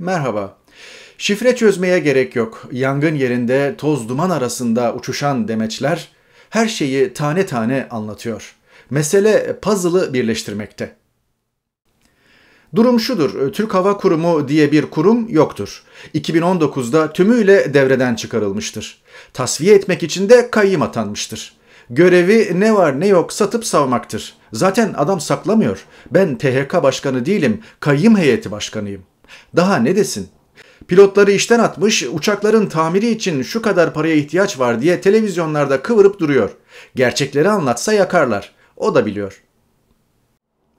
Merhaba. Şifre çözmeye gerek yok. Yangın yerinde toz duman arasında uçuşan demeçler her şeyi tane tane anlatıyor. Mesele puzzle'ı birleştirmekte. Durum şudur, Türk Hava Kurumu diye bir kurum yoktur. 2019'da tümüyle devreden çıkarılmıştır. Tasfiye etmek için de kayyım atanmıştır. Görevi ne var ne yok satıp savmaktır. Zaten adam saklamıyor. Ben THK başkanı değilim, kayyım heyeti başkanıyım.'' Daha ne desin? Pilotları işten atmış, uçakların tamiri için şu kadar paraya ihtiyaç var diye televizyonlarda kıvırıp duruyor. Gerçekleri anlatsa yakarlar. O da biliyor.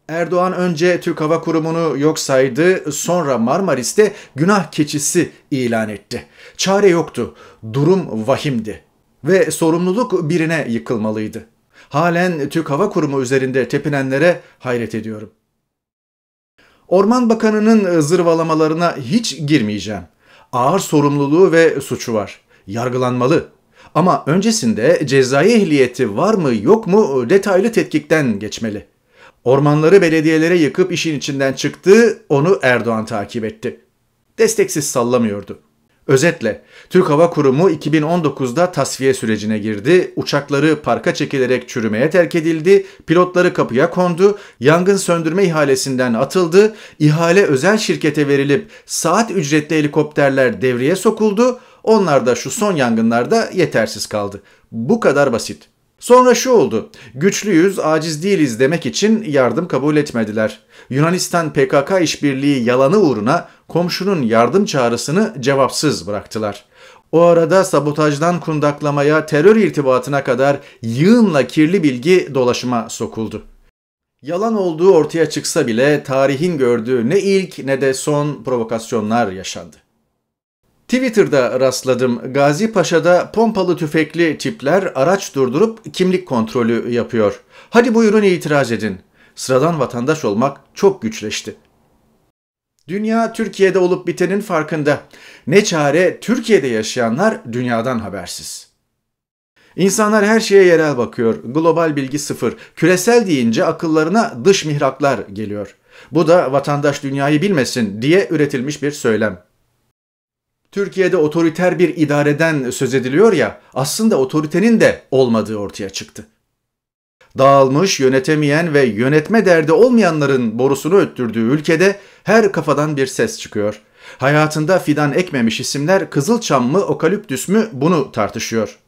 Erdoğan önce Türk Hava Kurumu'nu yok saydı, sonra Marmaris'te günah keçisi ilan etti. Çare yoktu, durum vahimdi ve sorumluluk birine yıkılmalıydı. Halen Türk Hava Kurumu üzerinde tepinenlere hayret ediyorum. Orman Bakanı'nın e, zırvalamalarına hiç girmeyeceğim. Ağır sorumluluğu ve suçu var. Yargılanmalı. Ama öncesinde cezai ehliyeti var mı yok mu e, detaylı tetkikten geçmeli. Ormanları belediyelere yıkıp işin içinden çıktı, onu Erdoğan takip etti. Desteksiz sallamıyordu. Özetle, Türk Hava Kurumu 2019'da tasfiye sürecine girdi, uçakları parka çekilerek çürümeye terk edildi, pilotları kapıya kondu, yangın söndürme ihalesinden atıldı, ihale özel şirkete verilip saat ücretli helikopterler devreye sokuldu, onlar da şu son yangınlarda yetersiz kaldı. Bu kadar basit. Sonra şu oldu. Güçlüyüz, aciz değiliz demek için yardım kabul etmediler. Yunanistan PKK işbirliği yalanı uğruna komşunun yardım çağrısını cevapsız bıraktılar. O arada sabotajdan kundaklamaya, terör irtibatına kadar yığınla kirli bilgi dolaşıma sokuldu. Yalan olduğu ortaya çıksa bile tarihin gördüğü ne ilk ne de son provokasyonlar yaşandı. Twitter'da rastladım. Gazi Paşa'da pompalı tüfekli tipler araç durdurup kimlik kontrolü yapıyor. Hadi buyurun itiraz edin. Sıradan vatandaş olmak çok güçleşti. Dünya Türkiye'de olup bitenin farkında. Ne çare Türkiye'de yaşayanlar dünyadan habersiz. İnsanlar her şeye yerel bakıyor. Global bilgi sıfır. Küresel deyince akıllarına dış mihraklar geliyor. Bu da vatandaş dünyayı bilmesin diye üretilmiş bir söylem. Türkiye'de otoriter bir idareden söz ediliyor ya, aslında otoritenin de olmadığı ortaya çıktı. Dağılmış, yönetemeyen ve yönetme derdi olmayanların borusunu öttürdüğü ülkede her kafadan bir ses çıkıyor. Hayatında fidan ekmemiş isimler Kızılçam mı, Okalüptüs mü bunu tartışıyor.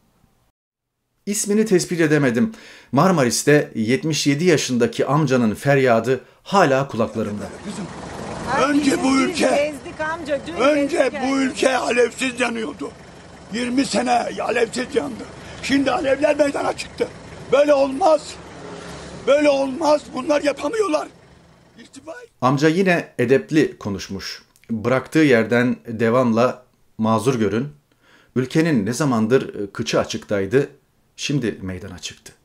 İsmini tespit edemedim. Marmaris'te 77 yaşındaki amcanın feryadı hala kulaklarımda. Kızım önce bu ülke gezdik amca, dün önce gezdik bu ülke alevsiz yanıyordu. 20 sene alevsiz yandı. Şimdi alevler meydana çıktı. Böyle olmaz. Böyle olmaz. Bunlar yapamıyorlar. İstifa. Amca yine edepli konuşmuş. Bıraktığı yerden devamla mazur görün. Ülkenin ne zamandır e, kıçı açıktaydı, şimdi meydana çıktı.